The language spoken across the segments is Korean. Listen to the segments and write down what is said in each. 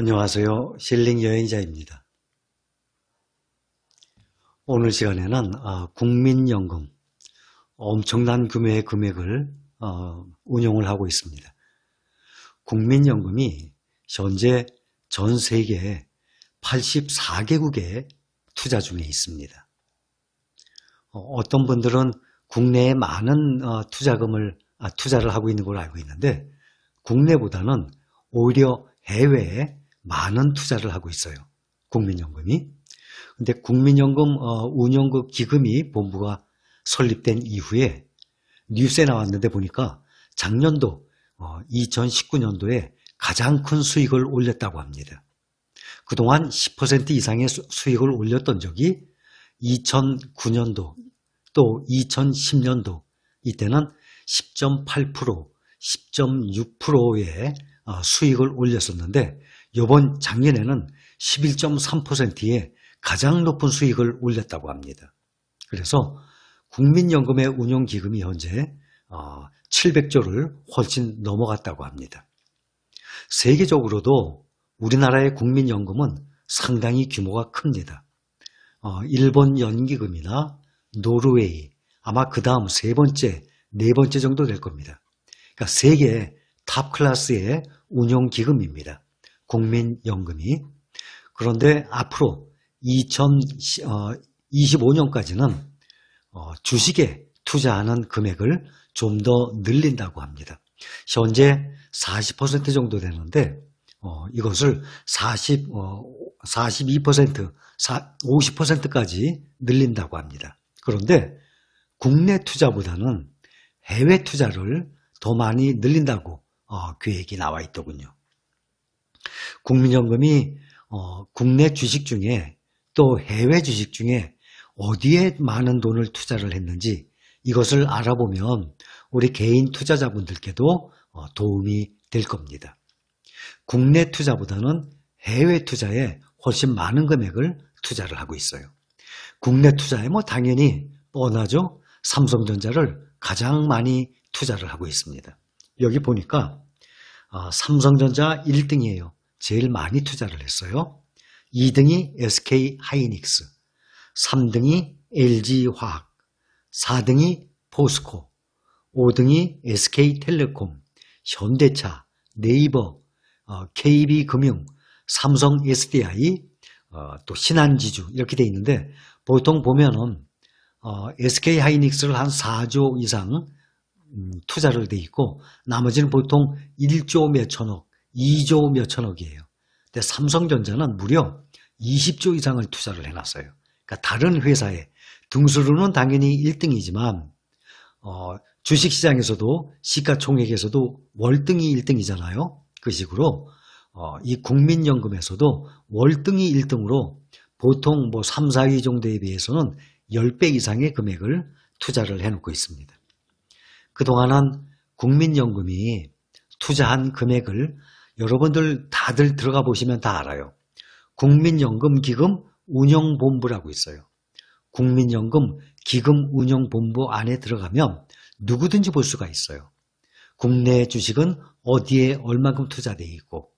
안녕하세요. 힐링 여행자입니다. 오늘 시간에는 아, 국민연금 엄청난 금액의 금액을 어, 운영을 하고 있습니다. 국민연금이 현재 전 세계 84개국에 투자 중에 있습니다. 어, 어떤 분들은 국내에 많은 어, 투자금을 아, 투자를 하고 있는 걸로 알고 있는데 국내보다는 오히려 해외에 많은 투자를 하고 있어요. 국민연금이. 근데 국민연금 어, 운영금 기금이 본부가 설립된 이후에 뉴스에 나왔는데 보니까 작년도 2019년도에 어, 가장 큰 수익을 올렸다고 합니다. 그동안 10% 이상의 수익을 올렸던 적이 2009년도 또 2010년도 이때는 10.8%, 10.6%의 어, 수익을 올렸었는데 이번 작년에는 11.3%의 가장 높은 수익을 올렸다고 합니다. 그래서 국민연금의 운용기금이 현재 700조를 어, 훨씬 넘어갔다고 합니다. 세계적으로도 우리나라의 국민연금은 상당히 규모가 큽니다. 어, 일본 연기금이나 노르웨이, 아마 그 다음 세 번째, 네 번째 정도 될 겁니다. 그러니까 세계 탑 클래스의 운용기금입니다. 국민연금이. 그런데 앞으로 2025년까지는 어, 어, 주식에 투자하는 금액을 좀 더 늘린다고 합니다. 현재 40% 정도 되는데 어, 이것을 40, 42%, 50%까지 늘린다고 합니다. 그런데 국내 투자보다는 해외 투자를 더 많이 늘린다고 계획이 나와 있더군요. 국민연금이 어, 국내 주식 중에 또 해외 주식 중에 어디에 많은 돈을 투자를 했는지 이것을 알아보면 우리 개인 투자자분들께도 어, 도움이 될 겁니다. 국내 투자보다는 해외 투자에 훨씬 많은 금액을 투자를 하고 있어요. 국내 투자에 뭐 당연히 뻔하죠. 삼성전자를 가장 많이 투자를 하고 있습니다. 여기 보니까 어, 삼성전자 1등이에요. 제일 많이 투자를 했어요. 2등이 SK 하이닉스, 3등이 LG 화학, 4등이 포스코, 5등이 SK 텔레콤, 현대차, 네이버, KB 어, 금융, 삼성 SDI, 어, 또 신한지주 이렇게 돼 있는데 보통 보면은 SK 어, 하이닉스를 한 4조 이상 음, 투자를 돼 있고 나머지는 보통 1조 몇천억 2조 몇천억이에요. 근데 삼성전자는 무려 20조 이상을 투자를 해놨어요. 그러니까 다른 회사에 등수로는 당연히 1등이지만 어, 주식시장에서도 시가총액에서도 월등히 1등이잖아요. 그 식으로 어, 이 국민연금에서도 월등히 1등으로 보통 뭐 3, 4위 정도에 비해서는 10배 이상의 금액을 투자를 해놓고 있습니다. 그동안은 국민연금이 투자한 금액을 여러분들 다들 들어가 보시면 다 알아요. 국민연금기금 운영본부라고 있어요. 국민연금 기금 운영본부 안에 들어가면 누구든지 볼 수가 있어요. 국내 주식은 어디에 얼만큼투자되어 있고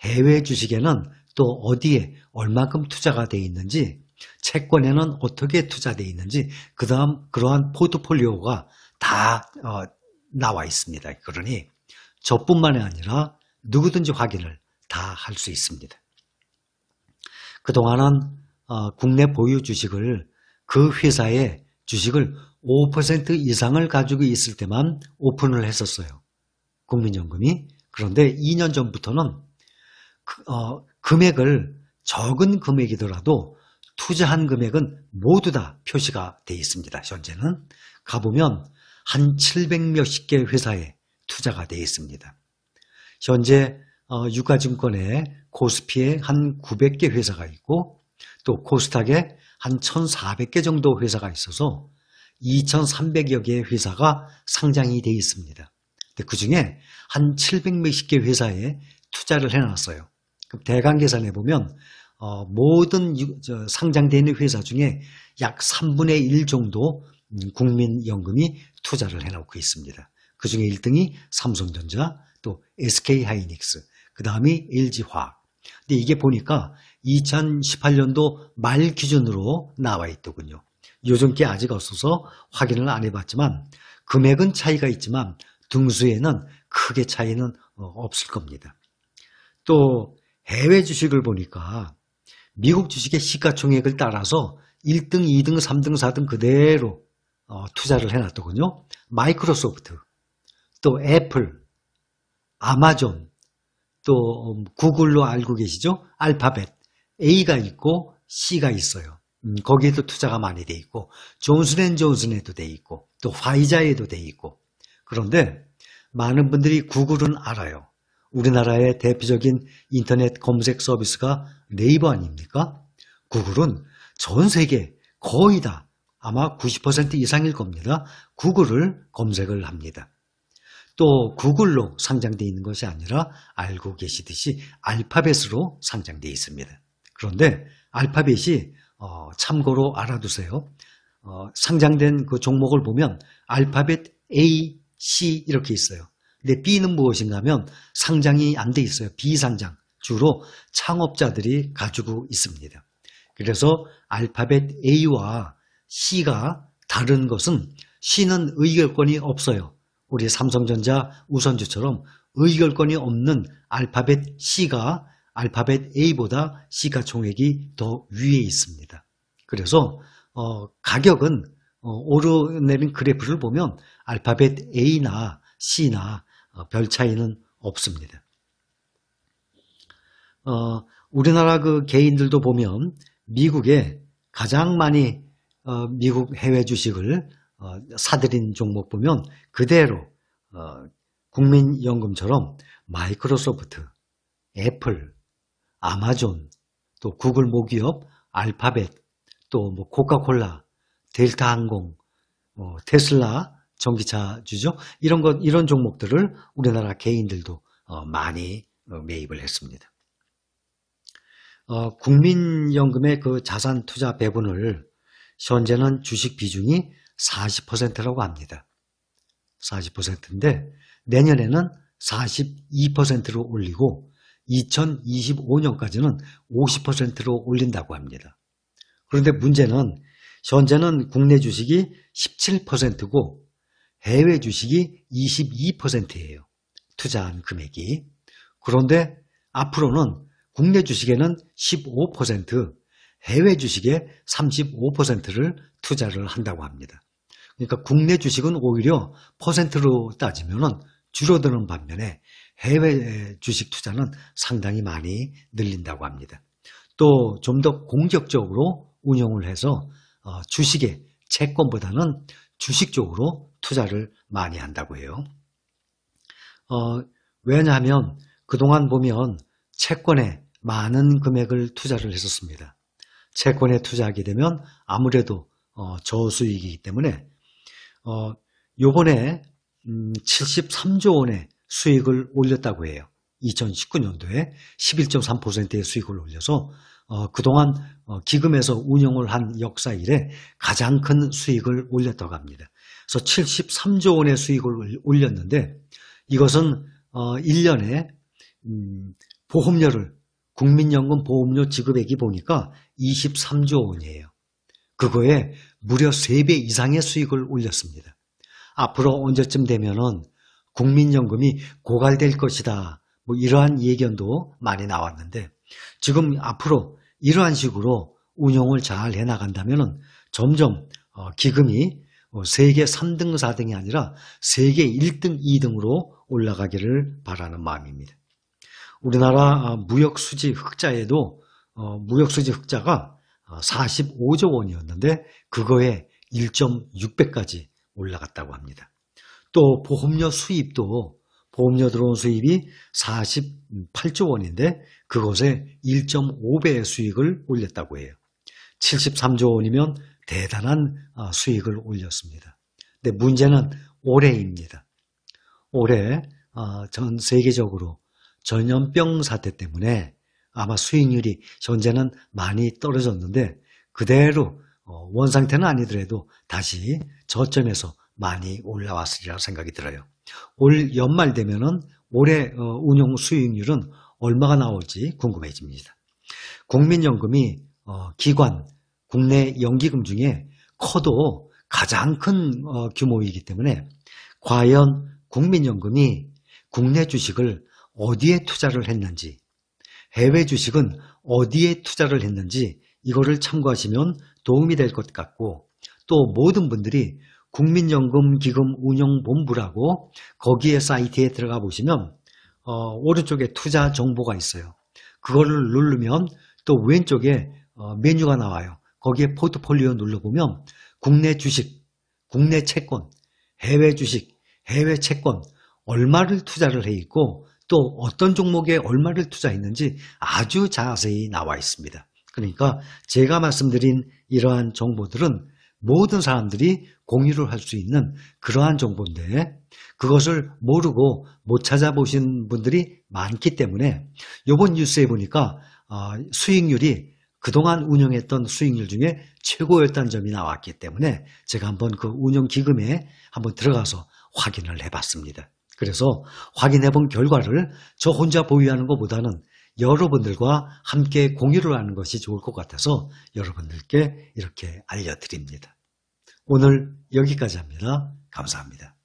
해외 주식에는 또 어디에 얼만큼 투자가 되어 있는지 채권에는 어떻게 투자되어 있는지 그다음 그러한 포트폴리오가 다 어, 나와 있습니다. 그러니 저뿐만이 아니라 누구든지 확인을 다 할 수 있습니다. 그동안은 어, 국내 보유 주식을 그 회사의 주식을 5% 이상을 가지고 있을 때만 오픈을 했었어요. 국민연금이. 그런데 2년 전부터는 그, 어, 금액을 적은 금액이더라도 투자한 금액은 모두 다 표시가 돼 있습니다. 현재는 가보면 한 700몇십 개 회사에 투자가 돼 있습니다. 현재 어, 유가증권에 코스피에 한 900개 회사가 있고 또 코스닥에 한 1,400개 정도 회사가 있어서 2,300여 개의 회사가 상장이 되어 있습니다. 그 중에 한 700몇십 개 회사에 투자를 해놨어요. 그럼 대강 계산해 보면 어, 모든 상장되 있는 회사 중에 약 3분의 1 정도 국민연금이 투자를 해놓고 있습니다. 그 중에 1등이 삼성전자, 또 SK 하이닉스, 그 다음이 LG화학. 근데 이게 보니까 2018년도 말 기준으로 나와 있더군요. 요즘 게 아직 없어서 확인을 안 해봤지만 금액은 차이가 있지만 등수에는 크게 차이는 어, 없을 겁니다. 또 해외 주식을 보니까 미국 주식의 시가총액을 따라서 1등, 2등, 3등, 4등 그대로 어, 투자를 해놨더군요. 마이크로소프트, 또 애플, 아마존, 또 음, 구글로 알고 계시죠? 알파벳 A가 있고 C가 있어요. 음, 거기에도 투자가 많이 돼 있고 존슨앤존슨에도 돼 있고 또 화이자에도 돼 있고 그런데 많은 분들이 구글은 알아요. 우리나라의 대표적인 인터넷 검색 서비스가 네이버 아닙니까? 구글은 전 세계 거의 다 아마 90% 이상일 겁니다. 구글을 검색을 합니다. 또 구글로 상장되어 있는 것이 아니라 알고 계시듯이 알파벳으로 상장되어 있습니다. 그런데 알파벳이 어, 참고로 알아두세요. 어, 상장된 그 종목을 보면 알파벳 A, C 이렇게 있어요. 근데 B는 무엇인가 하면 상장이 안 돼 있어요. 비상장. 주로 창업자들이 가지고 있습니다. 그래서 알파벳 A와 C가 다른 것은 C는 의결권이 없어요. 우리 삼성전자 우선주처럼 의결권이 없는 알파벳 C가 알파벳 A보다 시가 총액이 더 위에 있습니다. 그래서 어, 가격은 어, 오르내린 그래프를 보면 알파벳 A나 C나 어, 별 차이는 없습니다. 어, 우리나라 그 개인들도 보면 미국에 가장 많이 어, 미국 해외 주식을 어, 사들인 종목 보면 그대로 어, 국민연금처럼 마이크로소프트, 애플, 아마존, 또 구글 모기업, 알파벳, 또 뭐 코카콜라, 델타 항공, 뭐 테슬라 전기차주죠. 이런 것 이런 종목들을 우리나라 개인들도 많이 매입을 했습니다. 국민연금의 그 자산 투자 배분을 현재는 주식 비중이 40%라고 합니다. 40%인데 내년에는 42%로 올리고 2025년까지는 50%로 올린다고 합니다. 그런데 문제는 현재는 국내 주식이 17%고 해외 주식이 22%예요. 투자한 금액이. 그런데 앞으로는 국내 주식에는 15%, 해외 주식에 35%를 투자를 한다고 합니다. 그러니까 국내 주식은 오히려 퍼센트로 따지면 줄어드는 반면에 해외 주식 투자는 상당히 많이 늘린다고 합니다. 또 좀 더 공격적으로 운영을 해서 어, 주식의 채권보다는 주식 쪽으로 투자를 많이 한다고 해요. 어, 왜냐하면 그동안 보면 채권에 많은 금액을 투자를 했었습니다. 채권에 투자하게 되면 아무래도 어, 저수익이기 때문에 어, 요번에 음, 73조 원의 수익을 올렸다고 해요. 2019년도에 11.3%의 수익을 올려서 어, 그동안 어, 기금에서 운영을 한 역사 이래 가장 큰 수익을 올렸다고 합니다. 그래서 73조 원의 수익을 올렸는데 이것은 어, 1년에 음, 보험료를 국민연금 보험료 지급액이 보니까 23조 원이에요. 그거에 무려 3배 이상의 수익을 올렸습니다. 앞으로 언제쯤 되면은 국민연금이 고갈될 것이다. 뭐 이러한 예견도 많이 나왔는데 지금 앞으로 이러한 식으로 운영을 잘 해나간다면 점점 어, 기금이 어, 세계 3등, 4등이 아니라 세계 1등, 2등으로 올라가기를 바라는 마음입니다. 우리나라 어, 무역 수지 흑자에도 어, 무역 수지 흑자가 45조 어, 원이었는데 그거에 1.6배까지 올라갔다고 합니다. 또 보험료 수입도 보험료 들어온 수입이 48조 원인데 그것에 1.5배의 수익을 올렸다고 해요. 73조 원이면 대단한 수익을 올렸습니다. 근데 문제는 올해입니다. 올해 전 세계적으로 전염병 사태 때문에 아마 수익률이 현재는 많이 떨어졌는데 그대로 어, 원 상태는 아니더라도 다시 저점에서 많이 올라왔으리라 생각이 들어요. 올 연말 되면은 올해 어, 운용 수익률은 얼마가 나올지 궁금해집니다. 국민연금이 어, 기관 국내 연기금 중에 커도 가장 큰 규모이기 때문에 과연 국민연금이 국내 주식을 어디에 투자를 했는지, 해외 주식은 어디에 투자를 했는지 이거를 참고하시면 도움이 될 것 같고 또 모든 분들이 국민연금기금운용본부라고 거기에 사이트에 들어가 보시면 어, 오른쪽에 투자 정보가 있어요. 그거를 누르면 또 왼쪽에 어, 메뉴가 나와요. 거기에 포트폴리오 눌러보면 국내 주식, 국내 채권, 해외 주식, 해외 채권 얼마를 투자를 해 있고 또 어떤 종목에 얼마를 투자했는지 아주 자세히 나와 있습니다. 그러니까 제가 말씀드린 이러한 정보들은 모든 사람들이 공유를 할 수 있는 그러한 정보인데 그것을 모르고 못 찾아보신 분들이 많기 때문에 이번 뉴스에 보니까 어, 수익률이 그동안 운영했던 수익률 중에 최고였다는 점이 나왔기 때문에 제가 한번 그 운영 기금에 한번 들어가서 확인을 해봤습니다. 그래서 확인해 본 결과를 저 혼자 보유하는 것보다는 여러분들과 함께 공유를 하는 것이 좋을 것 같아서 여러분들께 이렇게 알려드립니다. 오늘 여기까지 합니다. 감사합니다.